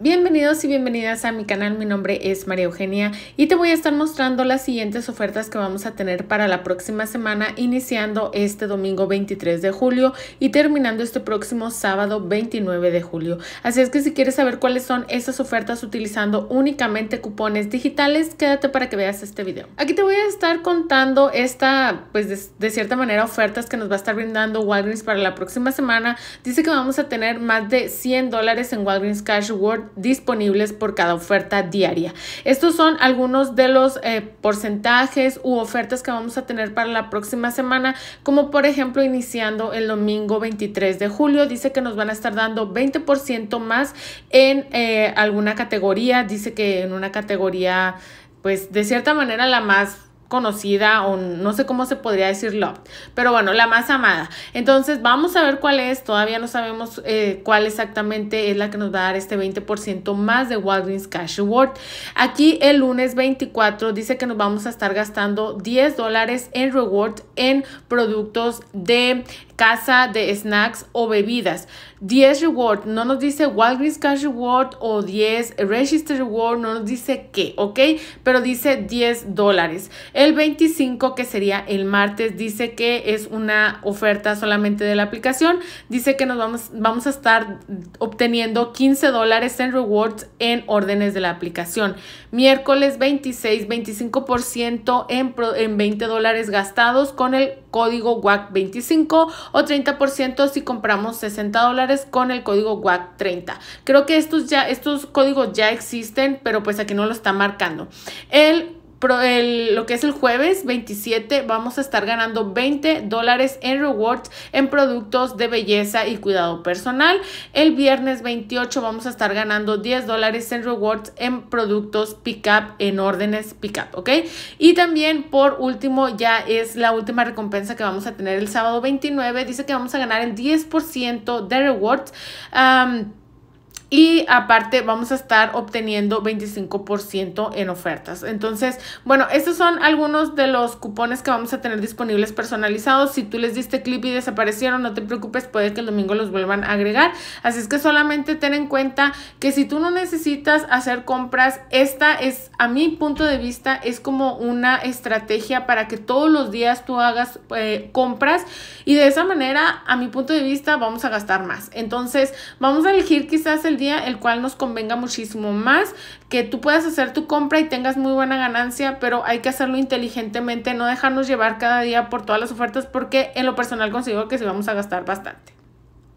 Bienvenidos y bienvenidas a mi canal, mi nombre es María Eugenia y te voy a estar mostrando las siguientes ofertas que vamos a tener para la próxima semana iniciando este domingo 23 de julio y terminando este próximo sábado 29 de julio. Así es que si quieres saber cuáles son esas ofertas utilizando únicamente cupones digitales, quédate para que veas este video. Aquí te voy a estar contando esta, pues de, cierta manera, ofertas que nos va a estar brindando Walgreens para la próxima semana. Dice que vamos a tener más de 100 dólares en Walgreens Cash Rewards disponibles por cada oferta diaria. Estos son algunos de los eh, porcentajes u ofertas que vamos a tener para la próxima semana, como por ejemplo iniciando el domingo 23 de julio, dice que nos van a estar dando 20% más en eh, alguna categoría, dice que en una categoría pues de cierta manera la más conocida o no sé cómo se podría decirlo, pero bueno, la más amada. Entonces vamos a ver cuál es, todavía no sabemos eh, cuál exactamente es la que nos va a dar este 20% más de Walgreens Cash Reward. Aquí el lunes 24 dice que nos vamos a estar gastando 10 dólares en reward en productos de casa de snacks o bebidas. 10 reward, no nos dice Walgreens Cash Reward o 10 Register Reward, no nos dice qué, ¿ok? Pero dice 10 dólares. El 25, que sería el martes, dice que es una oferta solamente de la aplicación. Dice que nos vamos, vamos a estar obteniendo 15 dólares en rewards en órdenes de la aplicación. Miércoles 26, 25% en, en 20 dólares gastados con el código WAC 25 o 30% si compramos 60 dólares con el código WAC 30. Creo que estos, ya, estos códigos ya existen, pero pues aquí no lo está marcando. El el, lo que es el jueves 27 vamos a estar ganando 20 dólares en rewards en productos de belleza y cuidado personal. El viernes 28 vamos a estar ganando 10 dólares en rewards en productos pick up en órdenes up ¿ok? Y también por último ya es la última recompensa que vamos a tener el sábado 29. Dice que vamos a ganar el 10% de rewards y aparte vamos a estar obteniendo 25% en ofertas. Entonces, bueno, estos son algunos de los cupones que vamos a tener disponibles personalizados. Si tú les diste clip y desaparecieron, no te preocupes, puede que el domingo los vuelvan a agregar. Así es que solamente ten en cuenta que si tú no necesitas hacer compras, esta es, a mi punto de vista, es como una estrategia para que todos los días tú hagas eh, compras y de esa manera, a mi punto de vista, vamos a gastar más. Entonces, vamos a elegir quizás el día, el cual nos convenga muchísimo más, que tú puedas hacer tu compra y tengas muy buena ganancia, pero hay que hacerlo inteligentemente, no dejarnos llevar cada día por todas las ofertas, porque en lo personal consigo que sí vamos a gastar bastante.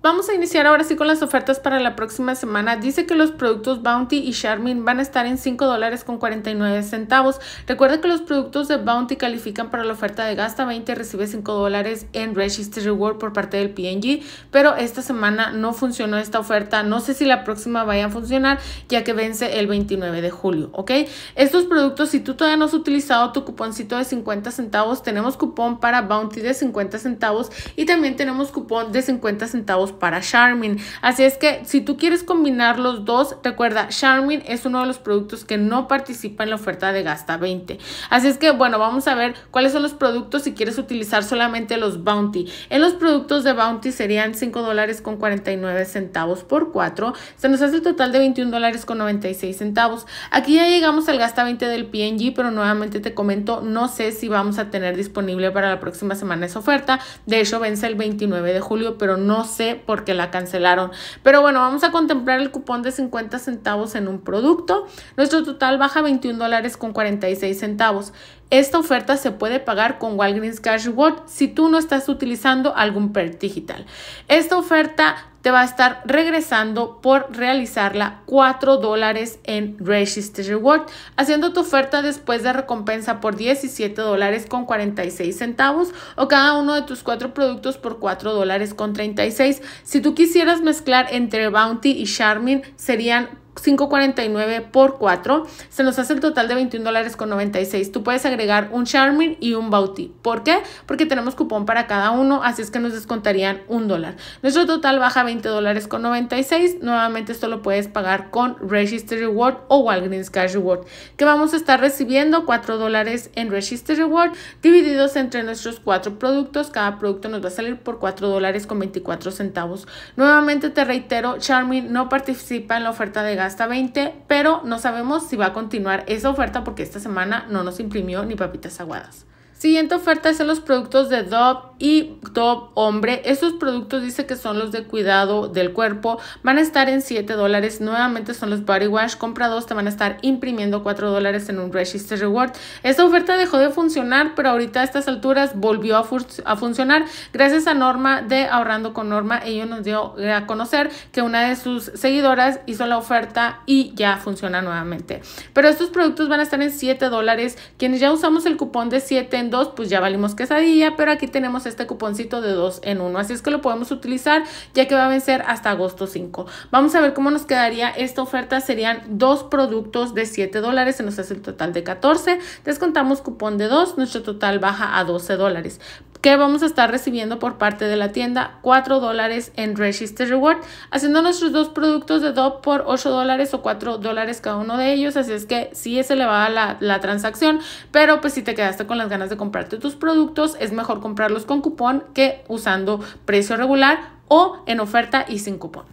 Vamos a iniciar ahora sí con las ofertas para la próxima semana. Dice que los productos Bounty y Charmin van a estar en $5 dólares con 49 centavos. Recuerda que los productos de Bounty califican para la oferta de gasta 20 recibe 5 dólares en Register Reward por parte del PNG, pero esta semana no funcionó esta oferta. No sé si la próxima vaya a funcionar ya que vence el 29 de julio, ¿ok? Estos productos, si tú todavía no has utilizado tu cuponcito de 50 centavos, tenemos cupón para Bounty de 50 centavos y también tenemos cupón de 50 centavos para Charmin. Así es que si tú quieres combinar los dos, recuerda, Charmin es uno de los productos que no participa en la oferta de Gasta 20. Así es que, bueno, vamos a ver cuáles son los productos si quieres utilizar solamente los Bounty. En los productos de Bounty serían 5 dólares con 49 centavos por 4. Se nos hace el total de 21 dólares con 96 centavos. Aquí ya llegamos al Gasta 20 del PNG, pero nuevamente te comento, no sé si vamos a tener disponible para la próxima semana esa oferta. De hecho, vence el 29 de julio, pero no sé porque la cancelaron. Pero bueno, vamos a contemplar el cupón de 50 centavos en un producto. Nuestro total baja 21 dólares con 46 centavos. Esta oferta se puede pagar con Walgreens Cash Reward si tú no estás utilizando algún PER digital. Esta oferta te va a estar regresando por realizarla 4 dólares en Register Reward, haciendo tu oferta después de recompensa por 17 dólares con 46 centavos o cada uno de tus cuatro productos por $4.36. dólares con 36. Si tú quisieras mezclar entre Bounty y Charmin, serían 5.49 por 4, se nos hace el total de $21.96 Tú puedes agregar un Charmin y un Bauti. ¿Por qué? Porque tenemos cupón para cada uno, así es que nos descontarían un dólar. Nuestro total baja 20 dólares Nuevamente esto lo puedes pagar con Register Reward o Walgreens Cash Reward, que vamos a estar recibiendo 4 dólares en Register Reward divididos entre nuestros 4 productos. Cada producto nos va a salir por $4.24 Nuevamente te reitero, Charmin no participa en la oferta de hasta 20, pero no sabemos si va a continuar esa oferta porque esta semana no nos imprimió ni papitas aguadas. Siguiente oferta son los productos de Dove y Dove Hombre. Estos productos dice que son los de cuidado del cuerpo. Van a estar en 7 dólares. Nuevamente son los Body Wash. Compra te van a estar imprimiendo 4 dólares en un Register Reward. Esta oferta dejó de funcionar, pero ahorita a estas alturas volvió a, funcionar. Gracias a Norma de Ahorrando con Norma, ella nos dio a conocer que una de sus seguidoras hizo la oferta y ya funciona nuevamente. Pero estos productos van a estar en 7 dólares. Quienes ya usamos el cupón de 7 dos, pues ya valimos quesadilla, pero aquí tenemos este cuponcito de dos en uno. Así es que lo podemos utilizar ya que va a vencer hasta agosto 5. Vamos a ver cómo nos quedaría esta oferta. Serían dos productos de 7 dólares, se nos hace el total de 14. Descontamos cupón de 2, nuestro total baja a 12 dólares que vamos a estar recibiendo por parte de la tienda 4 dólares en Register Reward, haciendo nuestros dos productos de DOP por 8 dólares o 4 dólares cada uno de ellos, así es que sí es elevada la, la transacción, pero pues si te quedaste con las ganas de comprarte tus productos, es mejor comprarlos con cupón que usando precio regular o en oferta y sin cupón.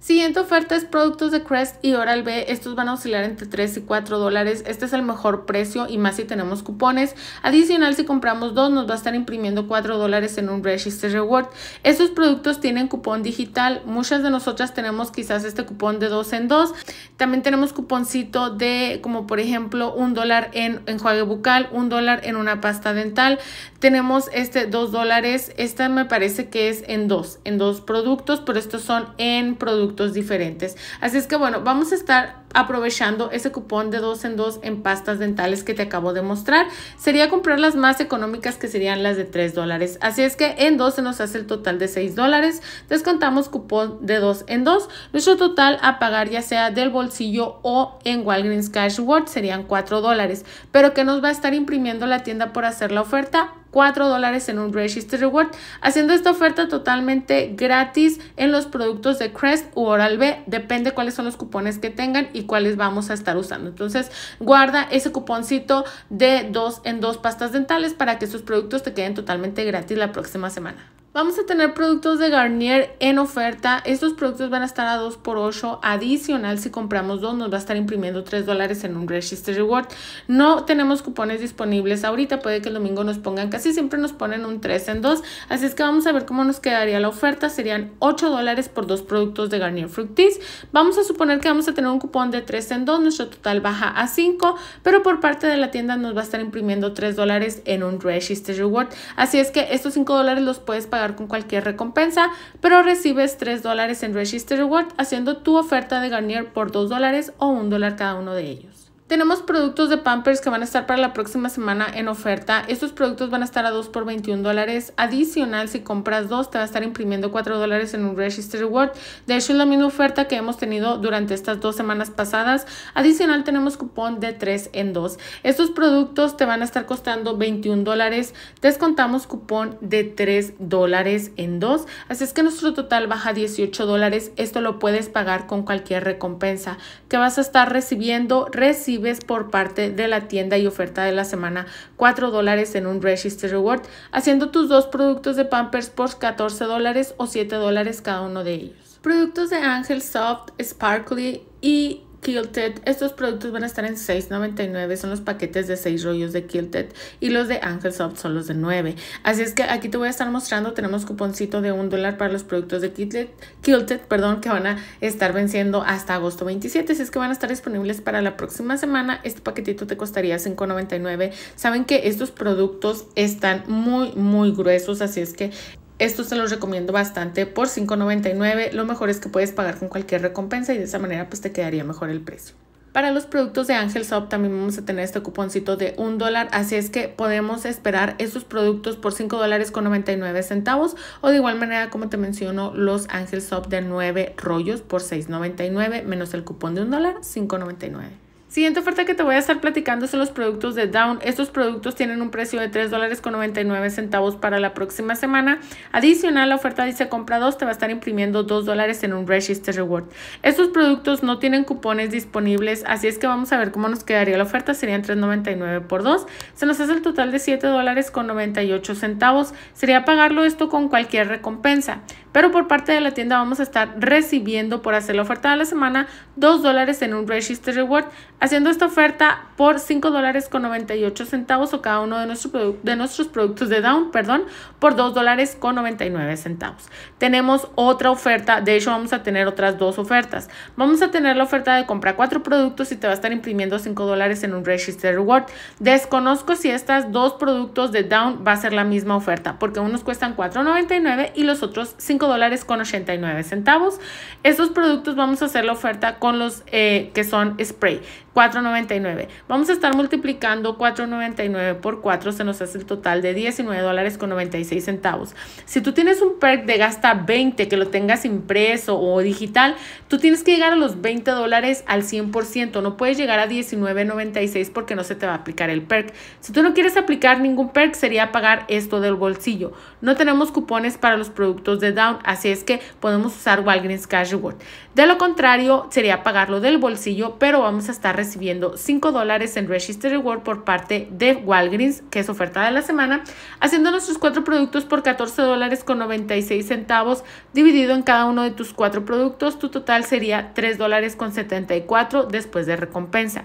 Siguiente oferta es productos de Crest y Oral B. Estos van a oscilar entre 3 y 4 dólares. Este es el mejor precio y más si tenemos cupones. Adicional, si compramos dos, nos va a estar imprimiendo 4 dólares en un Register Reward. Estos productos tienen cupón digital. Muchas de nosotras tenemos quizás este cupón de 2 en 2. También tenemos cuponcito de, como por ejemplo, un dólar en enjuague bucal, un dólar en una pasta dental. Tenemos este 2 dólares. Esta me parece que es en dos, en dos productos, pero estos son en productos diferentes. Así es que bueno, vamos a estar aprovechando ese cupón de dos en dos en pastas dentales que te acabo de mostrar. Sería comprar las más económicas que serían las de 3 dólares. Así es que en dos se nos hace el total de 6 dólares. Descontamos cupón de 2 en dos Nuestro total a pagar ya sea del bolsillo o en Walgreens Cash word serían 4 dólares. Pero que nos va a estar imprimiendo la tienda por hacer la oferta 4 dólares en un Register Reward, haciendo esta oferta totalmente gratis en los productos de Crest u Oral B, depende cuáles son los cupones que tengan y cuáles vamos a estar usando. Entonces, guarda ese cuponcito de dos en dos pastas dentales para que sus productos te queden totalmente gratis la próxima semana. Vamos a tener productos de Garnier en oferta. Estos productos van a estar a 2 por 8 adicional. Si compramos dos, nos va a estar imprimiendo 3 dólares en un Register Reward. No tenemos cupones disponibles ahorita. Puede que el domingo nos pongan, casi siempre nos ponen un 3 en 2. Así es que vamos a ver cómo nos quedaría la oferta. Serían 8 dólares por dos productos de Garnier Fructis. Vamos a suponer que vamos a tener un cupón de 3 en 2. Nuestro total baja a 5, pero por parte de la tienda nos va a estar imprimiendo 3 dólares en un Register Reward. Así es que estos 5 dólares los puedes pagar con cualquier recompensa, pero recibes 3 dólares en Register Reward haciendo tu oferta de Garnier por 2 dólares o 1 dólar cada uno de ellos. Tenemos productos de Pampers que van a estar para la próxima semana en oferta. Estos productos van a estar a 2 por 21 dólares. Adicional, si compras dos, te va a estar imprimiendo 4 dólares en un Register Reward. De hecho, es la misma oferta que hemos tenido durante estas dos semanas pasadas. Adicional, tenemos cupón de 3 en 2. Estos productos te van a estar costando 21 dólares. Descontamos cupón de 3 dólares en 2. Así es que nuestro total baja a 18 dólares. Esto lo puedes pagar con cualquier recompensa que vas a estar recibiendo. Recibiendo por parte de la tienda y oferta de la semana 4 dólares en un Register Reward, haciendo tus dos productos de Pampers por 14 dólares o 7 dólares cada uno de ellos. Productos de Angel Soft, Sparkly y Kilted, Estos productos van a estar en $6.99. Son los paquetes de 6 rollos de Kilted Y los de Angel Soft son los de 9. Así es que aquí te voy a estar mostrando. Tenemos cuponcito de un dólar para los productos de Kilted Kilted, perdón, que van a estar venciendo hasta agosto 27. Así es que van a estar disponibles para la próxima semana. Este paquetito te costaría $5.99. Saben que estos productos están muy, muy gruesos. Así es que esto se los recomiendo bastante por $5.99. Lo mejor es que puedes pagar con cualquier recompensa y de esa manera pues te quedaría mejor el precio. Para los productos de Angel Soft también vamos a tener este cuponcito de un dólar, así es que podemos esperar esos productos por 5 dólares con 99 centavos o de igual manera como te menciono los Angel Soft de 9 rollos por 6.99 menos el cupón de un dólar 5.99. Siguiente oferta que te voy a estar platicando son los productos de Down. Estos productos tienen un precio de $3.99 para la próxima semana. Adicional, la oferta dice compra 2, te va a estar imprimiendo $2 en un Register Reward. Estos productos no tienen cupones disponibles, así es que vamos a ver cómo nos quedaría la oferta. Serían $3.99 por 2. Se nos hace el total de $7.98. Sería pagarlo esto con cualquier recompensa pero por parte de la tienda vamos a estar recibiendo por hacer la oferta de la semana 2 dólares en un Register Reward, haciendo esta oferta por 5 dólares con 98 centavos o cada uno de, de nuestros productos de Down, perdón, por 2 dólares con 99 centavos. Tenemos otra oferta, de hecho vamos a tener otras dos ofertas. Vamos a tener la oferta de comprar cuatro productos y te va a estar imprimiendo 5 dólares en un Register Reward. Desconozco si estas dos productos de Down va a ser la misma oferta, porque unos cuestan 4.99 y los otros 5 dólares con 89 centavos. Estos productos vamos a hacer la oferta con los eh, que son spray, 4.99. Vamos a estar multiplicando 4.99 por 4, se nos hace el total de 19 dólares con 96 centavos. Si tú tienes un perk de gasta 20, que lo tengas impreso o digital, tú tienes que llegar a los 20 dólares al 100%, no puedes llegar a 19.96 porque no se te va a aplicar el perk. Si tú no quieres aplicar ningún perk, sería pagar esto del bolsillo. No tenemos cupones para los productos de Down así es que podemos usar Walgreens Cash Reward. De lo contrario, sería pagarlo del bolsillo, pero vamos a estar recibiendo 5 dólares en Register Reward por parte de Walgreens, que es oferta de la semana, haciendo nuestros cuatro productos por 14 dólares con 96 centavos, dividido en cada uno de tus cuatro productos, tu total sería $3.74 dólares con 74 después de recompensa.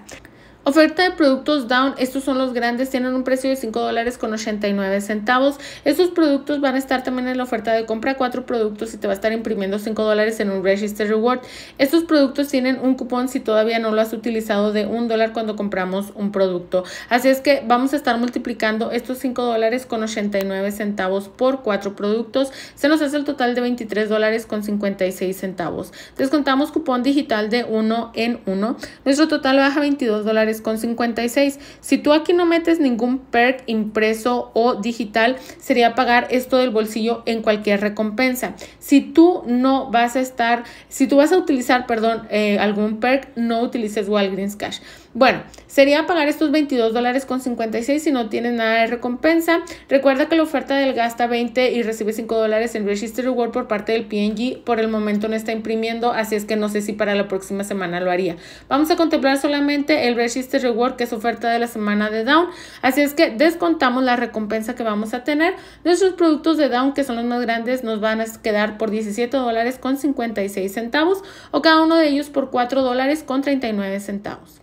Oferta de productos down, estos son los grandes, tienen un precio de $5.89. dólares con 89 centavos. Estos productos van a estar también en la oferta de compra, cuatro productos y te va a estar imprimiendo 5 dólares en un Register Reward. Estos productos tienen un cupón si todavía no lo has utilizado de 1 dólar cuando compramos un producto. Así es que vamos a estar multiplicando estos 5 dólares con 89 centavos por cuatro productos. Se nos hace el total de 23 dólares con 56 centavos. Descontamos cupón digital de 1 en 1. Nuestro total baja 22 dólares con 56. Si tú aquí no metes ningún perk impreso o digital, sería pagar esto del bolsillo en cualquier recompensa. Si tú no vas a estar, si tú vas a utilizar, perdón, eh, algún perk, no utilices Walgreens Cash. Bueno, sería pagar estos $22.56 dólares con si no tienen nada de recompensa. Recuerda que la oferta del gasta 20 y recibe 5 dólares en Register Reward por parte del PNG. Por el momento no está imprimiendo, así es que no sé si para la próxima semana lo haría. Vamos a contemplar solamente el Register Reward, que es oferta de la semana de Down. Así es que descontamos la recompensa que vamos a tener. Nuestros productos de Down, que son los más grandes, nos van a quedar por 17 dólares con centavos o cada uno de ellos por $4.39. dólares con centavos.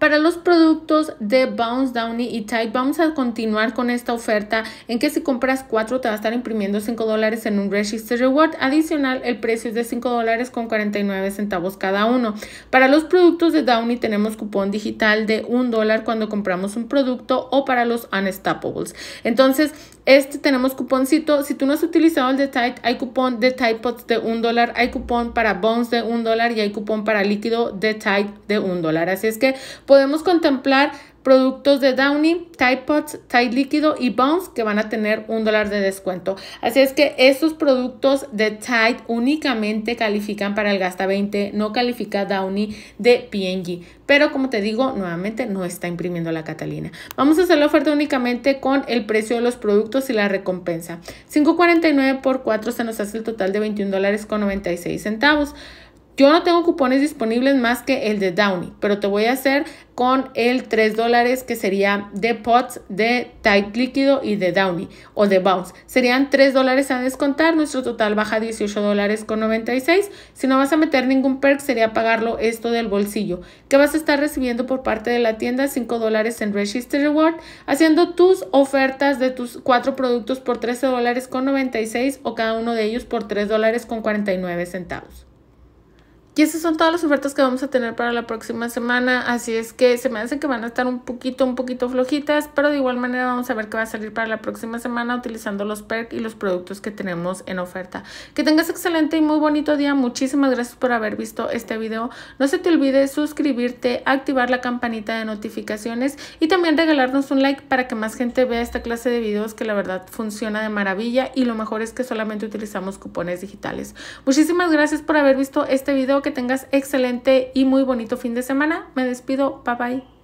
Para los productos de Bounce Downy y Tide, vamos a continuar con esta oferta en que si compras 4 te va a estar imprimiendo 5 dólares en un Register Reward. Adicional, el precio es de 5 dólares con 49 centavos cada uno. Para los productos de Downy tenemos cupón digital de 1 dólar cuando compramos un producto o para los Unstoppables. Entonces, este tenemos cuponcito. Si tú no has utilizado el de Tide, hay cupón de Tide Pods de un dólar, hay cupón para Bones de un dólar y hay cupón para líquido de Tide de un dólar. Así es que podemos contemplar productos de Downy, Tide Pods, Tide Líquido y Bones que van a tener un dólar de descuento. Así es que estos productos de Tide únicamente califican para el Gasta 20, no califica Downy de P&G. Pero como te digo, nuevamente no está imprimiendo la Catalina. Vamos a hacer la oferta únicamente con el precio de los productos y la recompensa. 5.49 por 4 se nos hace el total de 21 dólares con 96 centavos. Yo no tengo cupones disponibles más que el de Downy, pero te voy a hacer con el 3 dólares que sería de pots de Tide líquido y de Downy o de Bounce. Serían 3 dólares a descontar, nuestro total baja 18 dólares con 96. Si no vas a meter ningún perk sería pagarlo esto del bolsillo, que vas a estar recibiendo por parte de la tienda 5 dólares en Register Reward, haciendo tus ofertas de tus cuatro productos por 13 dólares con 96 o cada uno de ellos por 3 dólares con 49 centavos. Y esas son todas las ofertas que vamos a tener para la próxima semana, así es que se me hace que van a estar un poquito, un poquito flojitas, pero de igual manera vamos a ver qué va a salir para la próxima semana utilizando los perks y los productos que tenemos en oferta. Que tengas excelente y muy bonito día, muchísimas gracias por haber visto este video. No se te olvide suscribirte, activar la campanita de notificaciones y también regalarnos un like para que más gente vea esta clase de videos que la verdad funciona de maravilla y lo mejor es que solamente utilizamos cupones digitales. Muchísimas gracias por haber visto este video, que tengas excelente y muy bonito fin de semana. Me despido. Bye bye.